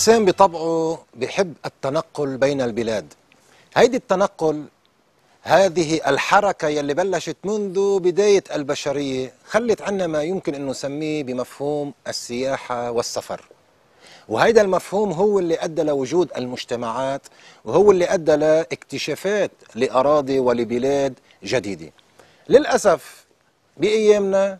الإنسان بطبعه بيحب التنقل بين البلاد هيدي التنقل هذه الحركة يلي بلشت منذ بداية البشرية خلت عنا ما يمكن أن نسميه بمفهوم السياحة والسفر وهيدا المفهوم هو اللي أدى لوجود المجتمعات وهو اللي أدى لاكتشافات لأراضي ولبلاد جديدة للأسف بأيامنا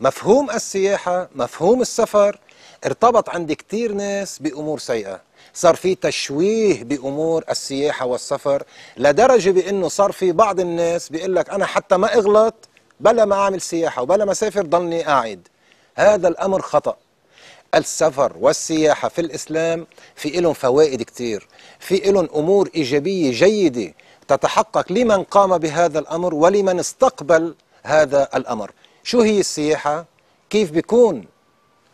مفهوم السياحة مفهوم السفر ارتبط عند كتير ناس بأمور سيئة صار في تشويه بأمور السياحة والسفر لدرجة بأنه صار في بعض الناس بيقول لك أنا حتى ما أغلط بلا ما أعمل سياحة وبلا ما أسافر ضلني قاعد هذا الأمر خطأ السفر والسياحة في الإسلام في إلهم فوائد كتير في إلهم أمور إيجابية جيدة تتحقق لمن قام بهذا الأمر ولمن استقبل هذا الأمر شو هي السياحة؟ كيف بيكون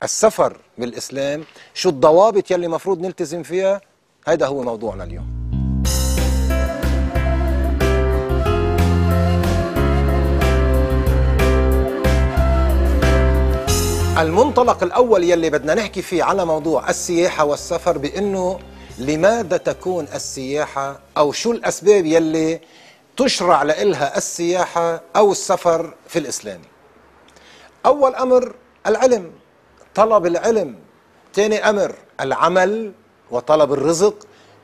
السفر بالإسلام شو الضوابط يلي مفروض نلتزم فيها هيدا هو موضوعنا اليوم المنطلق الأول يلي بدنا نحكي فيه على موضوع السياحة والسفر بأنه لماذا تكون السياحة أو شو الأسباب يلي تشرع لإلها السياحة أو السفر في الإسلام أول أمر العلم طلب العلم تاني أمر العمل وطلب الرزق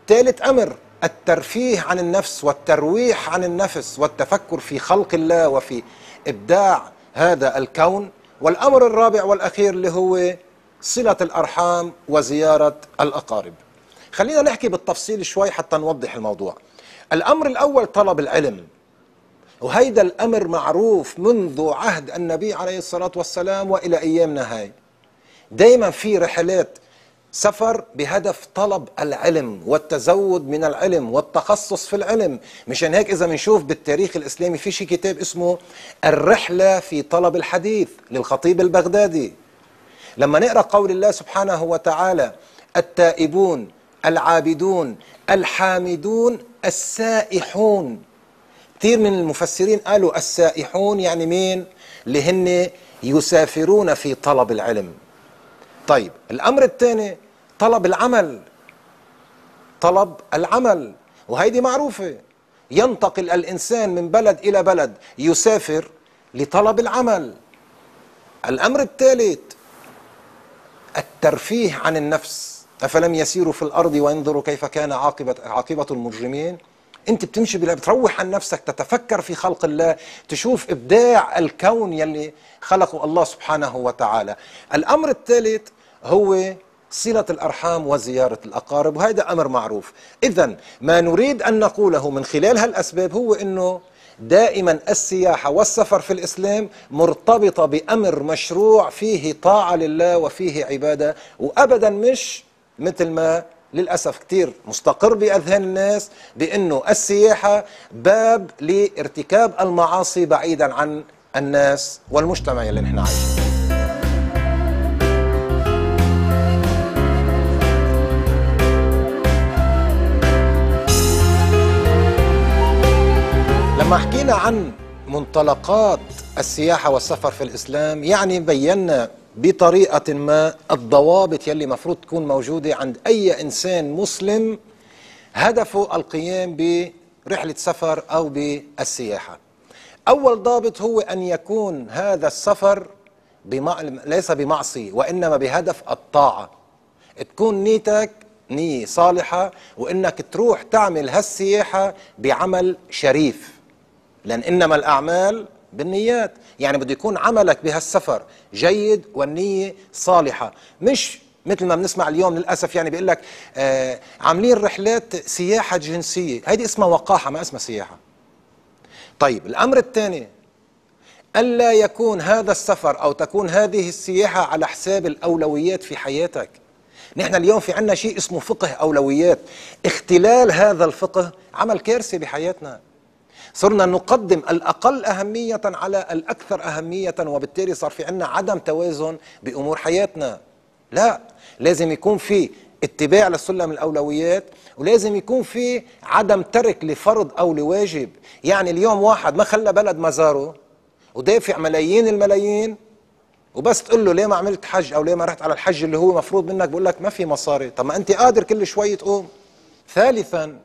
ثالث أمر الترفيه عن النفس والترويح عن النفس والتفكر في خلق الله وفي إبداع هذا الكون والأمر الرابع والأخير اللي هو صلة الأرحام وزيارة الأقارب خلينا نحكي بالتفصيل شوي حتى نوضح الموضوع الأمر الأول طلب العلم وهيدا الأمر معروف منذ عهد النبي عليه الصلاة والسلام وإلى أيامنا هاي دايما في رحلات سفر بهدف طلب العلم والتزود من العلم والتخصص في العلم مشان هيك اذا بنشوف بالتاريخ الاسلامي في شي كتاب اسمه الرحله في طلب الحديث للخطيب البغدادي لما نقرا قول الله سبحانه وتعالى التائبون العابدون الحامدون السائحون كثير من المفسرين قالوا السائحون يعني مين اللي هن يسافرون في طلب العلم طيب الأمر الثاني طلب العمل طلب العمل وهيدي معروفة ينتقل الإنسان من بلد إلى بلد يسافر لطلب العمل الأمر الثالث الترفيه عن النفس أفلم يسيروا في الأرض وينظروا كيف كان عاقبة, عاقبة المجرمين انت بتمشي بلا بتروح عن نفسك تتفكر في خلق الله تشوف ابداع الكون يلي خلقه الله سبحانه وتعالى الامر الثالث هو صلة الأرحام وزيارة الأقارب وهذا أمر معروف إذا ما نريد أن نقوله من خلال هالأسباب هو أنه دائما السياحة والسفر في الإسلام مرتبطة بأمر مشروع فيه طاعة لله وفيه عبادة وأبدا مش مثل ما للأسف كتير مستقر بأذهان الناس بأنه السياحة باب لارتكاب المعاصي بعيدا عن الناس والمجتمع اللي نحن عايشين لما حكينا عن منطلقات السياحة والسفر في الإسلام يعني بينا بطريقة ما الضوابط يلي مفروض تكون موجودة عند أي إنسان مسلم هدفه القيام برحلة سفر أو بالسياحة أول ضابط هو أن يكون هذا السفر بمع... ليس بمعصية وإنما بهدف الطاعة تكون نيتك نية صالحة وإنك تروح تعمل هالسياحة بعمل شريف لأن إنما الأعمال بالنيات يعني بده يكون عملك بهالسفر جيد والنية صالحة مش مثل ما بنسمع اليوم للأسف يعني بيقول لك آه عاملين رحلات سياحة جنسية هيدي اسمها وقاحة ما اسمها سياحة طيب الأمر الثاني ألا يكون هذا السفر أو تكون هذه السياحة على حساب الأولويات في حياتك نحن اليوم في عنا شيء اسمه فقه أولويات اختلال هذا الفقه عمل كارثة بحياتنا صرنا نقدم الأقل أهمية على الأكثر أهمية وبالتالي صار في عنا عدم توازن بأمور حياتنا لا لازم يكون في اتباع لسلم الأولويات ولازم يكون في عدم ترك لفرض أو لواجب يعني اليوم واحد ما خلى بلد مزاره ودافع ملايين الملايين وبس تقول له ليه ما عملت حج او ليه ما رحت على الحج اللي هو مفروض منك بقول لك ما في مصاري طب ما انت قادر كل شوي تقوم ثالثا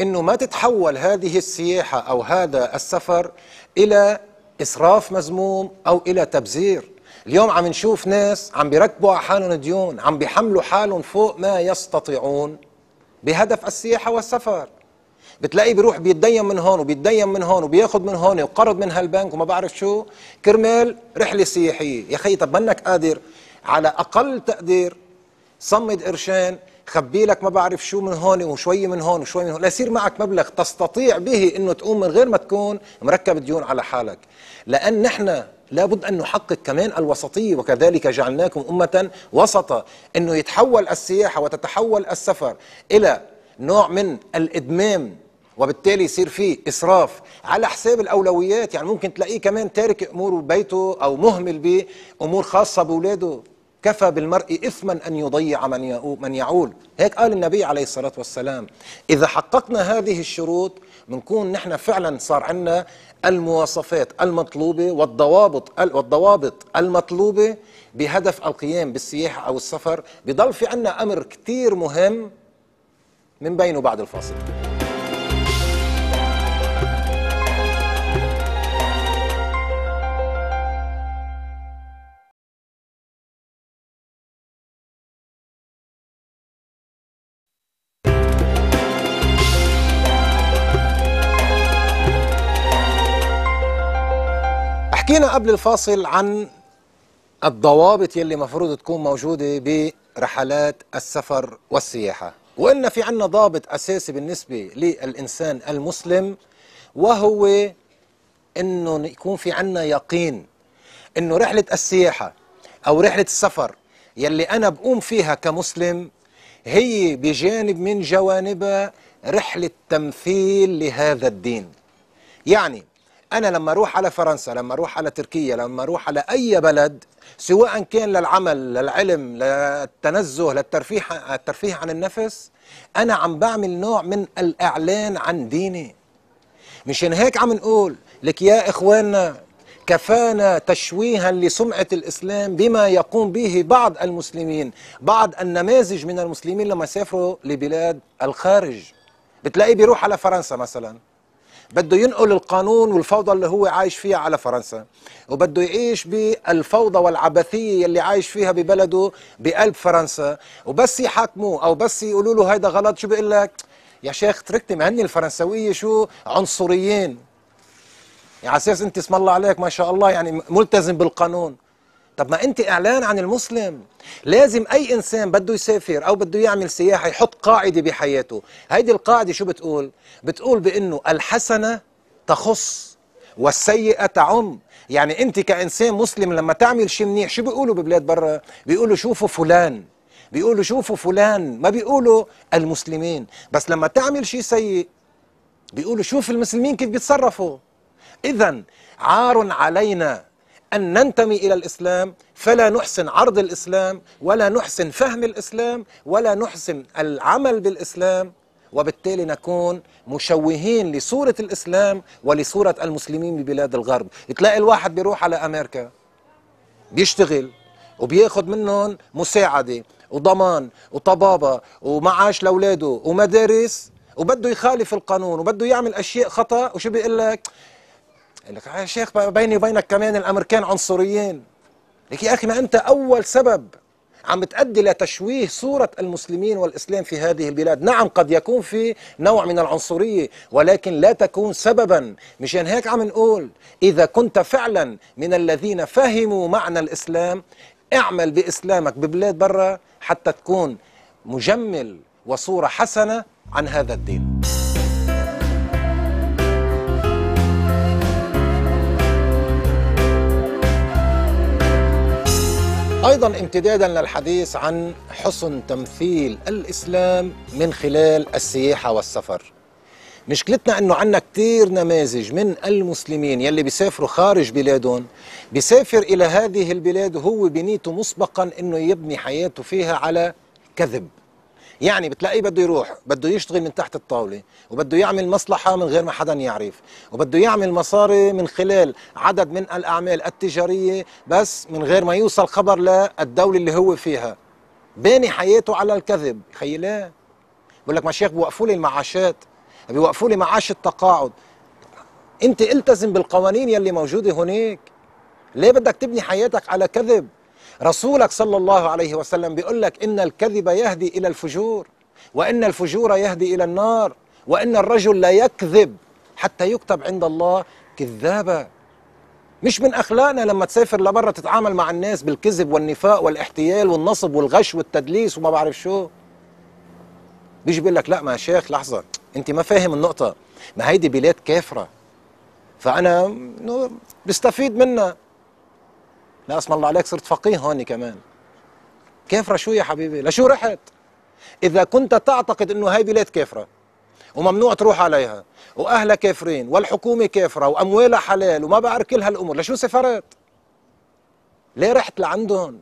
أنه ما تتحول هذه السياحة أو هذا السفر إلى إسراف مذموم أو إلى تبذير اليوم عم نشوف ناس عم بيركبوا على حالهم ديون عم بيحملوا حالهم فوق ما يستطيعون بهدف السياحة والسفر بتلاقيه بيروح بيتدين من هون وبيتدين من هون وبياخذ من هون وقرض من هالبنك وما بعرف شو كرمال رحله سياحيه يا اخي طب منك قادر على اقل تقدير صمد قرشين خبي لك ما بعرف شو من هون وشوي من هون وشوي من هون ليصير معك مبلغ تستطيع به انه تقوم من غير ما تكون مركب ديون على حالك لان نحن لابد أن نحقق كمان الوسطية وكذلك جعلناكم أمة وسطا أنه يتحول السياحة وتتحول السفر إلى نوع من الإدمام وبالتالي يصير في إسراف على حساب الأولويات يعني ممكن تلاقيه كمان تارك أمور بيته أو مهمل بأمور خاصة بأولاده كفى بالمرء إثما أن يضيع من من يعول هيك قال النبي عليه الصلاة والسلام إذا حققنا هذه الشروط بنكون نحن فعلا صار عندنا المواصفات المطلوبة والضوابط والضوابط المطلوبة بهدف القيام بالسياحة أو السفر بضل في عنا أمر كتير مهم من بينه بعد الفاصل قبل الفاصل عن الضوابط يلي مفروض تكون موجودة برحلات السفر والسياحة وإن في عنا ضابط أساسي بالنسبة للإنسان المسلم وهو أنه يكون في عنا يقين أنه رحلة السياحة أو رحلة السفر يلي أنا بقوم فيها كمسلم هي بجانب من جوانبها رحلة تمثيل لهذا الدين يعني أنا لما أروح على فرنسا لما أروح على تركيا لما أروح على أي بلد سواء كان للعمل للعلم للتنزه للترفيه الترفيه عن النفس أنا عم بعمل نوع من الإعلان عن ديني مشان هيك عم نقول لك يا إخواننا كفانا تشويها لسمعة الإسلام بما يقوم به بعض المسلمين بعض النماذج من المسلمين لما سافروا لبلاد الخارج بتلاقيه بيروح على فرنسا مثلاً بده ينقل القانون والفوضى اللي هو عايش فيها على فرنسا وبده يعيش بالفوضى والعبثية اللي عايش فيها ببلده بقلب فرنسا وبس يحاكموه أو بس يقولوا له هيدا غلط شو بيقول لك يا شيخ تركتي مهني الفرنسوية شو عنصريين يعني على اساس انت اسم الله عليك ما شاء الله يعني ملتزم بالقانون طب ما انت اعلان عن المسلم لازم اي انسان بده يسافر او بده يعمل سياحه يحط قاعده بحياته هيدي القاعده شو بتقول بتقول بانه الحسنه تخص والسيئه تعم يعني انت كانسان مسلم لما تعمل شيء منيح شو بيقولوا ببلاد برا بيقولوا شوفوا فلان بيقولوا شوفوا فلان ما بيقولوا المسلمين بس لما تعمل شيء سيء بيقولوا شوف المسلمين كيف بيتصرفوا اذا عار علينا أن ننتمي إلى الإسلام فلا نحسن عرض الإسلام ولا نحسن فهم الإسلام ولا نحسن العمل بالإسلام وبالتالي نكون مشوهين لصورة الإسلام ولصورة المسلمين ببلاد الغرب تلاقي الواحد بيروح على أمريكا بيشتغل وبياخد منهم مساعدة وضمان وطبابة ومعاش لأولاده ومدارس وبده يخالف القانون وبده يعمل أشياء خطأ وشو بيقول لك لك يا شيخ بيني وبينك كمان الامريكان عنصريين لك يا اخي ما انت اول سبب عم تؤدي لتشويه صورة المسلمين والإسلام في هذه البلاد نعم قد يكون في نوع من العنصرية ولكن لا تكون سببا مشان هيك عم نقول إذا كنت فعلا من الذين فهموا معنى الإسلام اعمل بإسلامك ببلاد برا حتى تكون مجمل وصورة حسنة عن هذا الدين ايضا امتدادا للحديث عن حسن تمثيل الاسلام من خلال السياحه والسفر مشكلتنا انه عندنا كثير نماذج من المسلمين يلي بيسافروا خارج بلادهم بيسافر الى هذه البلاد وهو بنيته مسبقا انه يبني حياته فيها على كذب يعني بتلاقيه بده يروح بده يشتغل من تحت الطاوله وبده يعمل مصلحه من غير ما حدا يعرف وبده يعمل مصاري من خلال عدد من الاعمال التجاريه بس من غير ما يوصل خبر للدوله اللي هو فيها باني حياته على الكذب خيي ليه بقول لك مشايخ بوقفوا لي المعاشات بيوقفوا لي معاش التقاعد انت التزم بالقوانين يلي موجوده هناك ليه بدك تبني حياتك على كذب رسولك صلى الله عليه وسلم بيقول لك إن الكذب يهدي إلى الفجور وإن الفجور يهدي إلى النار وإن الرجل لا يكذب حتى يكتب عند الله كذابا مش من أخلاقنا لما تسافر لبره تتعامل مع الناس بالكذب والنفاق والاحتيال والنصب والغش والتدليس وما بعرف شو بيجي بيقول لك لا ما شيخ لحظة أنت ما فاهم النقطة ما هيدي بلاد كافرة فأنا بستفيد منها لا اسم الله عليك صرت فقيه هون كمان كيف شو يا حبيبي لشو رحت إذا كنت تعتقد أنه هاي بلاد كافرة وممنوع تروح عليها وأهلها كافرين والحكومة كافرة وأموالها حلال وما بعرف كل هالأمور لشو سافرت ليه رحت لعندهم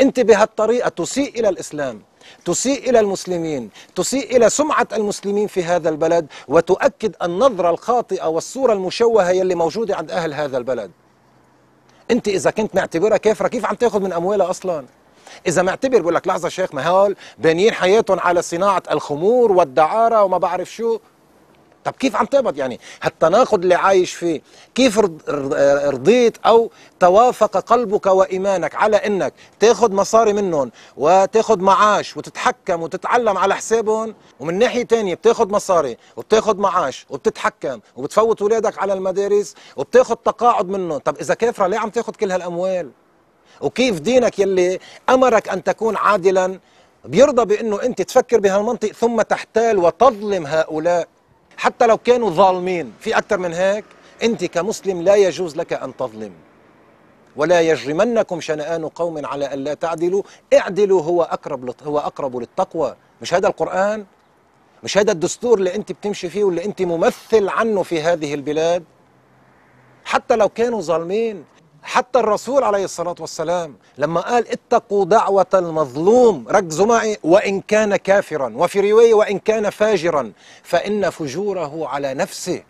أنت بهالطريقة تسيء إلى الإسلام تسيء إلى المسلمين تسيء إلى سمعة المسلمين في هذا البلد وتؤكد النظرة الخاطئة والصورة المشوهة يلي موجودة عند أهل هذا البلد انت اذا كنت معتبرها كافره كيف عم تاخذ من اموالها اصلا اذا معتبر بقول لك لحظه شيخ ما هول بانيين حياتهم على صناعه الخمور والدعاره وما بعرف شو طب كيف عم تقبض يعني هالتناقض اللي عايش فيه كيف رضيت او توافق قلبك وايمانك على انك تاخذ مصاري منهم وتاخذ معاش وتتحكم وتتعلم على حسابهم ومن ناحيه ثانيه بتاخذ مصاري وبتاخذ معاش وبتتحكم وبتفوت اولادك على المدارس وبتاخذ تقاعد منهم طب اذا كافره ليه عم تاخذ كل هالاموال وكيف دينك يلي امرك ان تكون عادلا بيرضى بانه انت تفكر بهالمنطق ثم تحتال وتظلم هؤلاء حتى لو كانوا ظالمين في أكثر من هيك أنت كمسلم لا يجوز لك أن تظلم ولا يجرمنكم شنآن قوم على ألا تعدلوا اعدلوا هو أقرب هو أقرب للتقوى مش هذا القرآن مش هذا الدستور اللي أنت بتمشي فيه واللي أنت ممثل عنه في هذه البلاد حتى لو كانوا ظالمين حتى الرسول عليه الصلاة والسلام لما قال اتقوا دعوة المظلوم ركزوا معي وإن كان كافرا وفي رواية وإن كان فاجرا فإن فجوره على نفسه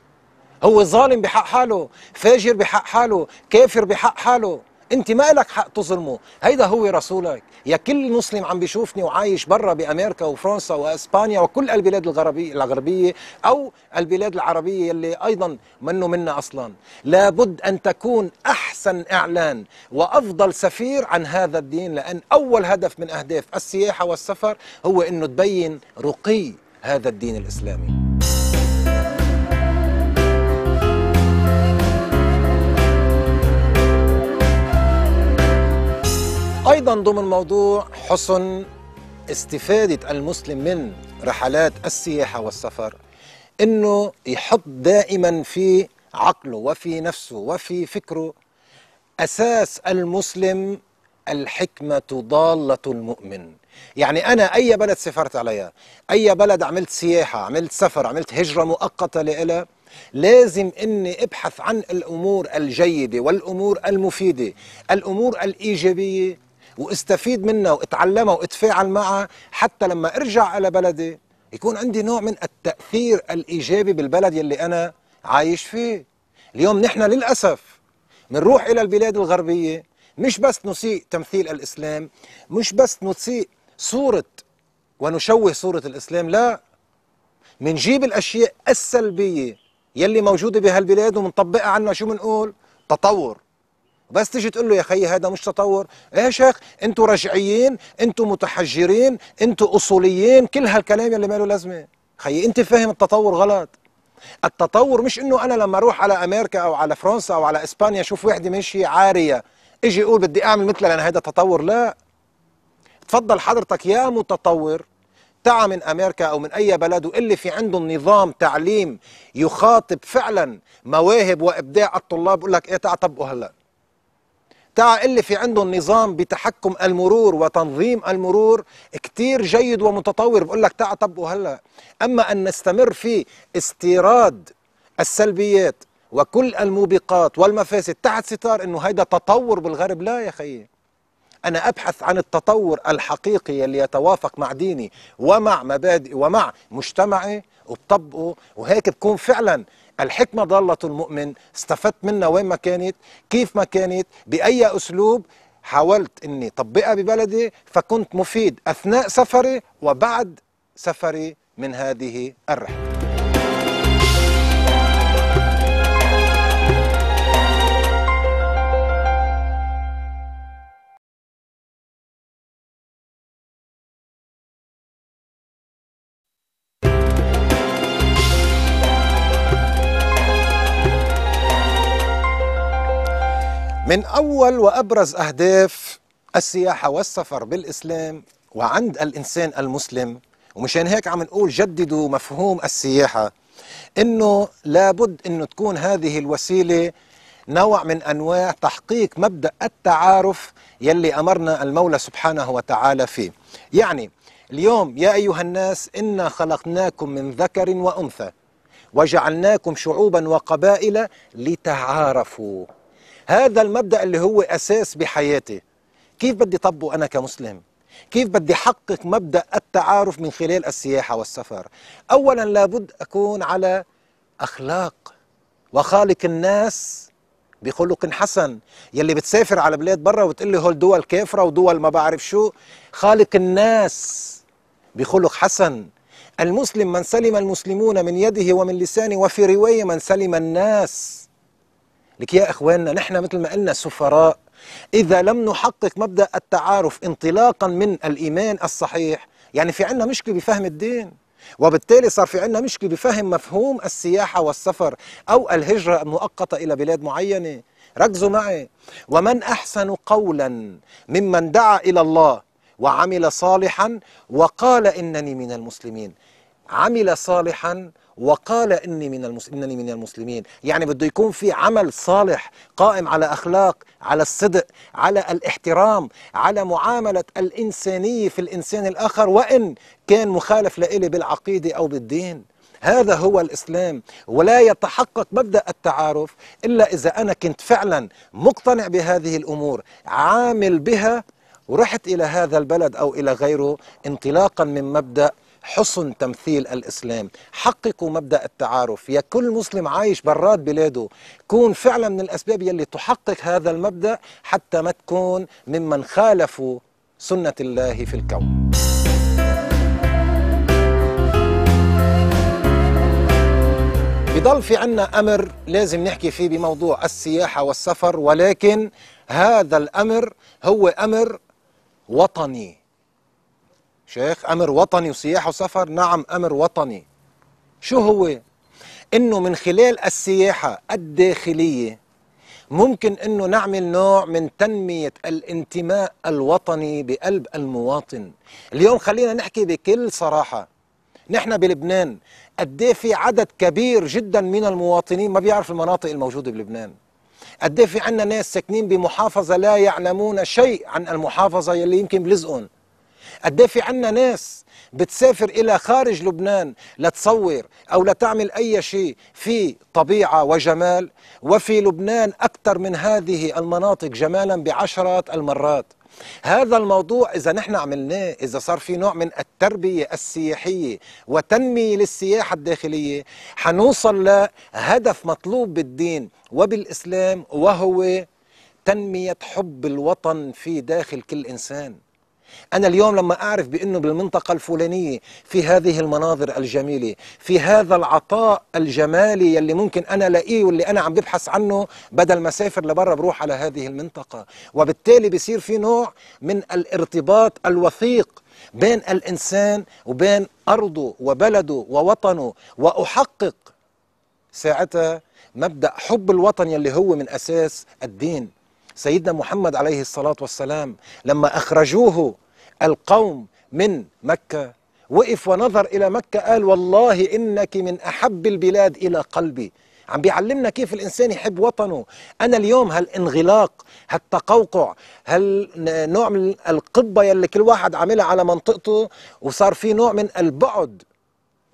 هو ظالم بحق حاله فاجر بحق حاله كافر بحق حاله انت ما لك حق تظلمه هيدا هو رسولك يا كل مسلم عم بيشوفني وعايش برا بامريكا وفرنسا واسبانيا وكل البلاد الغربيه الغربيه او البلاد العربيه اللي ايضا منه منا اصلا لابد ان تكون احسن اعلان وافضل سفير عن هذا الدين لان اول هدف من اهداف السياحه والسفر هو انه تبين رقي هذا الدين الاسلامي أيضا ضمن موضوع حسن استفادة المسلم من رحلات السياحة والسفر أنه يحط دائما في عقله وفي نفسه وفي فكره أساس المسلم الحكمة ضالة المؤمن يعني أنا أي بلد سافرت عليها أي بلد عملت سياحة عملت سفر عملت هجرة مؤقتة لإلها لازم أني أبحث عن الأمور الجيدة والأمور المفيدة الأمور الإيجابية واستفيد منها واتعلمها واتفاعل معها حتى لما ارجع على بلدي يكون عندي نوع من التاثير الايجابي بالبلد يلي انا عايش فيه اليوم نحن للاسف بنروح الى البلاد الغربيه مش بس نسيء تمثيل الاسلام مش بس نسيء صوره ونشوه صوره الاسلام لا منجيب الاشياء السلبيه يلي موجوده بهالبلاد ومنطبقها عنا شو بنقول تطور بس تيجي تقول له يا خيي هذا مش تطور ايه شيخ انتم رجعيين انتم متحجرين انتم اصوليين كل هالكلام اللي ما له لازمه خيي انت فاهم التطور غلط التطور مش انه انا لما اروح على امريكا او على فرنسا او على اسبانيا اشوف وحده ماشيه عاريه اجي اقول بدي اعمل مثلها لان هذا تطور لا تفضل حضرتك يا متطور تعا من امريكا او من اي بلد واللي في عندهم نظام تعليم يخاطب فعلا مواهب وابداع الطلاب بقول لك ايه تعا طبقوا هلا تاع اللي في عندهم نظام بتحكم المرور وتنظيم المرور كتير جيد ومتطور بقول لك تعا طب هلا اما ان نستمر في استيراد السلبيات وكل الموبقات والمفاسد تحت ستار انه هيدا تطور بالغرب لا يا خيي أنا أبحث عن التطور الحقيقي اللي يتوافق مع ديني ومع مبادئي ومع مجتمعي وبطبقه وهيك بكون فعلا الحكمة ضالة المؤمن استفدت منها وين ما كانت كيف ما كانت بأي أسلوب حاولت أني طبقها ببلدي فكنت مفيد أثناء سفري وبعد سفري من هذه الرحلة من أول وأبرز أهداف السياحة والسفر بالإسلام وعند الإنسان المسلم ومشان هيك عم نقول جددوا مفهوم السياحة إنه لابد إنه تكون هذه الوسيلة نوع من أنواع تحقيق مبدأ التعارف يلي أمرنا المولى سبحانه وتعالى فيه يعني اليوم يا أيها الناس إنا خلقناكم من ذكر وأنثى وجعلناكم شعوبا وقبائل لتعارفوا هذا المبدا اللي هو اساس بحياتي كيف بدي طبقه انا كمسلم كيف بدي احقق مبدا التعارف من خلال السياحه والسفر اولا لابد اكون على اخلاق وخالق الناس بخلق حسن يلي بتسافر على بلاد برا وتقول لي هول دول كافره ودول ما بعرف شو خالق الناس بخلق حسن المسلم من سلم المسلمون من يده ومن لسانه وفي روايه من سلم الناس لك يا إخواننا نحن مثل ما قلنا سفراء إذا لم نحقق مبدأ التعارف انطلاقا من الإيمان الصحيح يعني في عنا مشكلة بفهم الدين وبالتالي صار في عنا مشكلة بفهم مفهوم السياحة والسفر أو الهجرة المؤقتة إلى بلاد معينة ركزوا معي ومن أحسن قولا ممن دعا إلى الله وعمل صالحا وقال إنني من المسلمين عمل صالحا وقال إني من المس... إنني من المسلمين يعني بده يكون في عمل صالح قائم على أخلاق على الصدق على الاحترام على معاملة الإنسانية في الإنسان الآخر وإن كان مخالف لإلي بالعقيدة أو بالدين هذا هو الإسلام ولا يتحقق مبدأ التعارف إلا إذا أنا كنت فعلا مقتنع بهذه الأمور عامل بها ورحت إلى هذا البلد أو إلى غيره انطلاقا من مبدأ حسن تمثيل الإسلام حققوا مبدأ التعارف يا كل مسلم عايش برات بلاده كون فعلا من الأسباب يلي تحقق هذا المبدأ حتى ما تكون ممن خالفوا سنة الله في الكون بضل في عنا أمر لازم نحكي فيه بموضوع السياحة والسفر ولكن هذا الأمر هو أمر وطني شيخ أمر وطني وسياحة وسفر نعم أمر وطني شو هو؟ إنه من خلال السياحة الداخلية ممكن انه نعمل نوع من تنميه الانتماء الوطني بقلب المواطن اليوم خلينا نحكي بكل صراحه نحن بلبنان قد إيه في عدد كبير جدا من المواطنين ما بيعرف المناطق الموجوده بلبنان قد إيه في عندنا ناس ساكنين بمحافظه لا يعلمون شيء عن المحافظه يلي يمكن بلزقهم قد في عنا ناس بتسافر إلى خارج لبنان لتصور أو لتعمل أي شيء في طبيعة وجمال وفي لبنان أكثر من هذه المناطق جمالا بعشرات المرات هذا الموضوع إذا نحن عملناه إذا صار في نوع من التربية السياحية وتنمية للسياحة الداخلية حنوصل لهدف مطلوب بالدين وبالإسلام وهو تنمية حب الوطن في داخل كل إنسان أنا اليوم لما أعرف بأنه بالمنطقة الفلانية في هذه المناظر الجميلة في هذا العطاء الجمالي يلي ممكن أنا لاقيه واللي أنا عم ببحث عنه بدل ما سافر لبرا بروح على هذه المنطقة وبالتالي بصير في نوع من الارتباط الوثيق بين الإنسان وبين أرضه وبلده ووطنه وأحقق ساعتها مبدأ حب الوطن يلي هو من أساس الدين سيدنا محمد عليه الصلاة والسلام لما أخرجوه القوم من مكة وقف ونظر إلى مكة قال والله إنك من أحب البلاد إلى قلبي عم بيعلمنا كيف الإنسان يحب وطنه أنا اليوم هالانغلاق هالتقوقع هالنوع من القبة يلي كل واحد عاملها على منطقته وصار في نوع من البعد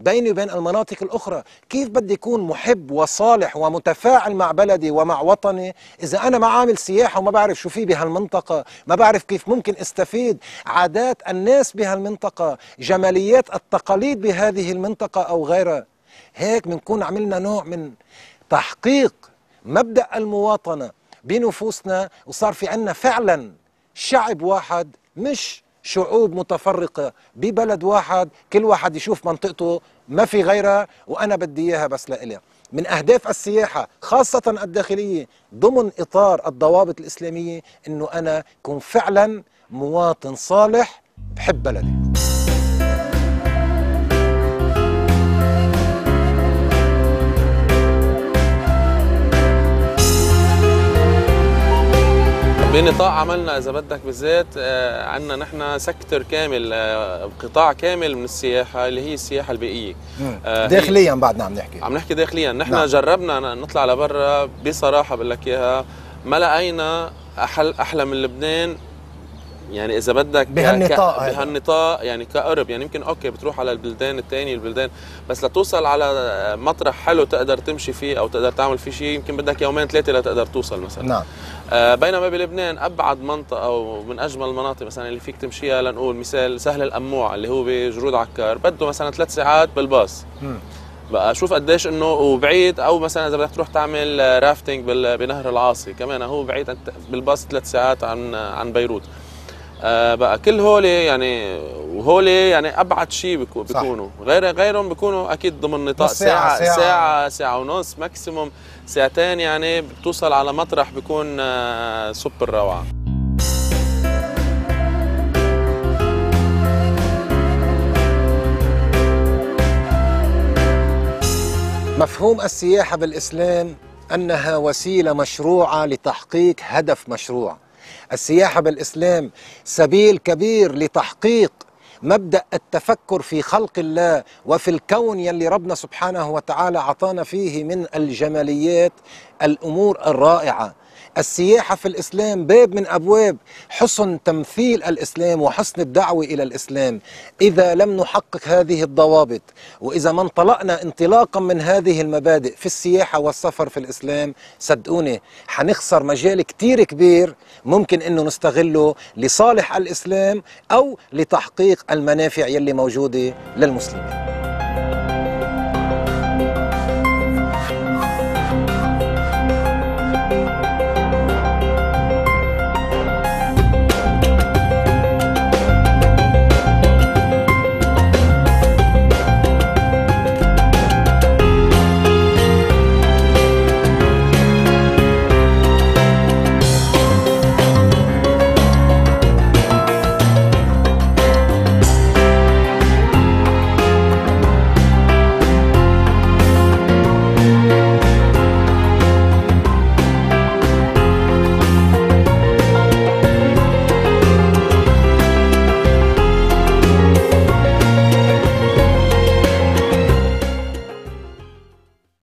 بيني وبين المناطق الأخرى كيف بدي أكون محب وصالح ومتفاعل مع بلدي ومع وطني إذا أنا ما عامل سياحة وما بعرف شو في بهالمنطقة ما بعرف كيف ممكن استفيد عادات الناس بهالمنطقة جماليات التقاليد بهذه المنطقة أو غيرها هيك بنكون عملنا نوع من تحقيق مبدأ المواطنة بنفوسنا وصار في عنا فعلا شعب واحد مش شعوب متفرقة ببلد واحد كل واحد يشوف منطقته ما في غيرها وأنا بدي إياها بس لإلي من أهداف السياحة خاصة الداخلية ضمن إطار الضوابط الإسلامية أنه أنا كن فعلا مواطن صالح بحب بلدي بنطاق عملنا اذا بدك بالذات آه، عندنا نحن سكتر كامل آه، قطاع كامل من السياحه اللي هي السياحه البيئيه آه، داخليا بعدنا عم نحكي عم نحكي داخليا نحن نعم. جربنا نطلع لبرا بصراحه بقول لك اياها ما لقينا احلى من لبنان يعني اذا بدك بهالنطاق بهالنطاق يعني كقرب يعني يمكن اوكي بتروح على البلدان الثانيه البلدان بس لتوصل على مطرح حلو تقدر تمشي فيه او تقدر تعمل فيه شيء يمكن بدك يومين ثلاثه لتقدر توصل مثلا نعم آه بينما بلبنان ابعد منطقه ومن اجمل المناطق مثلا اللي فيك تمشيها لنقول مثال سهل القموع اللي هو بجرود عكار بده مثلا ثلاث ساعات بالباص م. بقى شوف قديش انه وبعيد او مثلا اذا بدك تروح تعمل رافتنج بنهر العاصي كمان هو بعيد بالباص ثلاث ساعات عن عن بيروت آه، بقى كل هول يعني وهول يعني ابعد شيء بيكونوا غير غيرهم بيكونوا اكيد ضمن نطاق ساعة ساعة, ساعة ساعة ونص ماكسيموم ساعتين يعني بتوصل على مطرح بيكون آه، سوبر روعة مفهوم السياحة بالإسلام أنها وسيلة مشروعة لتحقيق هدف مشروع السياحة بالإسلام سبيل كبير لتحقيق مبدا التفكر في خلق الله وفي الكون يلي ربنا سبحانه وتعالى عطانا فيه من الجماليات الامور الرائعه السياحة في الإسلام باب من أبواب حسن تمثيل الإسلام وحسن الدعوة إلى الإسلام إذا لم نحقق هذه الضوابط وإذا ما انطلقنا انطلاقا من هذه المبادئ في السياحة والسفر في الإسلام صدقوني حنخسر مجال كتير كبير ممكن أنه نستغله لصالح الإسلام أو لتحقيق المنافع يلي موجودة للمسلمين